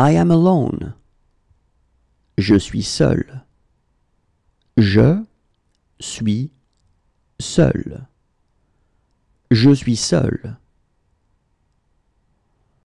I am alone. Je suis seul. Je suis seul. Je suis seul.